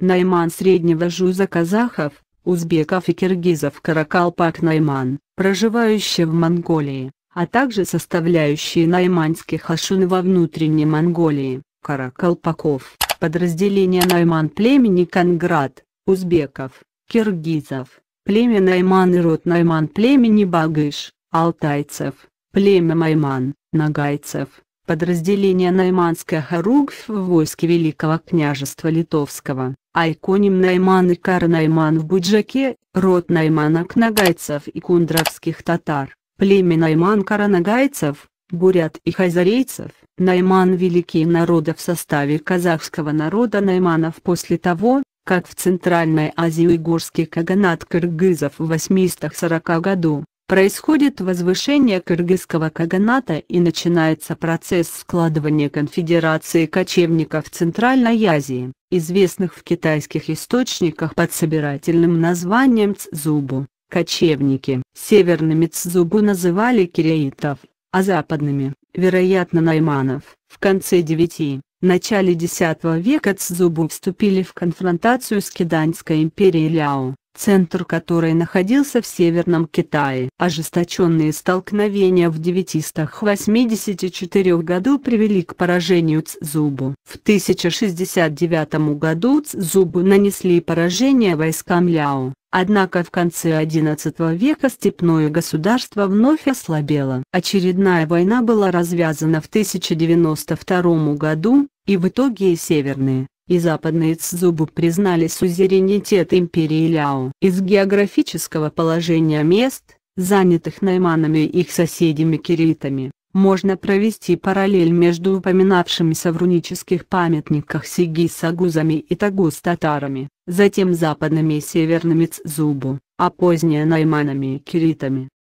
Найман среднего жуза казахов, узбеков и киргизов Каракалпак Найман, проживающие в Монголии, а также составляющие Найманские хашуны во внутренней Монголии, каракалпаков, подразделение Найман племени Конград, узбеков, киргизов, племя Найман и род Найман племени Багыш, алтайцев, племя Майман, нагайцев, подразделение Найманская Харугф в войске Великого княжества Литовского, Айконим Найман и Кар Найман в Буджаке, род Найманок нагайцев и кундравских татар, племя Найман каранагайцев, бурят и хазарейцев. Найман – великие народы в составе казахского народа найманов после того, как в Центральной Азии уйгурский каганат кыргызов в 840 году, происходит возвышение кыргызского каганата и начинается процесс складывания конфедерации кочевников Центральной Азии, известных в китайских источниках под собирательным названием Цзубу. Кочевники северными Цзубу называли киреитов, а западными, вероятно, найманов. В конце 9 начале X века Цзубу вступили в конфронтацию с Киданьской империей Ляо, центр которой находился в Северном Китае. Ожесточенные столкновения в 984 году привели к поражению Цзубу. В 1069 году Цзубу нанесли поражение войскам Ляо. Однако в конце XI века степное государство вновь ослабело. Очередная война была развязана в 1092 году, и в итоге и северные, и западные цзубу признали сузеренитет империи Ляо. Из географического положения мест, занятых найманами и их соседями киритами, можно провести параллель между упоминавшимися в рунических памятниках Сиги с агузами и Тагу с татарами, затем западными и северными цзубу, а позднее найманами и киритами.